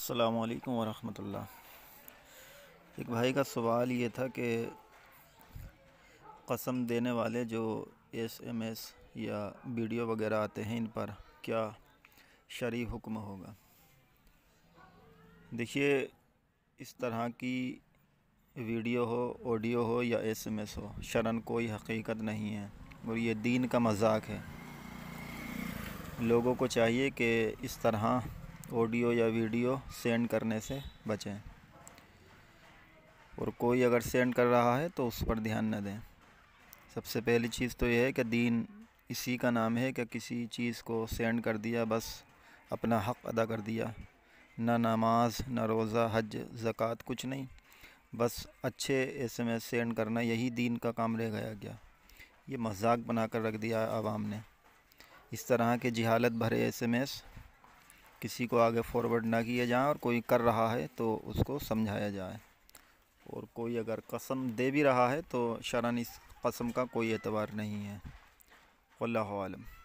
अल्लाम वरहमल एक भाई का सवाल ये था कि कसम देने वाले जो एस एम एस या वीडियो वगैरह आते हैं इन पर क्या शरी हुक्म होगा देखिए इस तरह की वीडियो हो ऑडियो हो या एस एम एस हो शरण कोई हकीकत नहीं है और ये दीन का मजाक है लोगों को चाहिए कि इस तरह ऑडियो या वीडियो सेंड करने से बचें और कोई अगर सेंड कर रहा है तो उस पर ध्यान न दें सबसे पहली चीज़ तो यह है कि दीन इसी का नाम है कि किसी चीज़ को सेंड कर दिया बस अपना हक़ अदा कर दिया ना नमाज ना रोज़ा हज ज़क़़त कुछ नहीं बस अच्छे एस एम एस सेंड करना यही दीन का काम रह गया गया ये मजाक बना कर रख दिया आवाम ने इस तरह के जहालत भरे एस एम एस किसी को आगे फॉरवर्ड ना किया जाए और कोई कर रहा है तो उसको समझाया जाए और कोई अगर कसम दे भी रहा है तो शरण इस कसम का कोई एतबार नहीं है वल्लम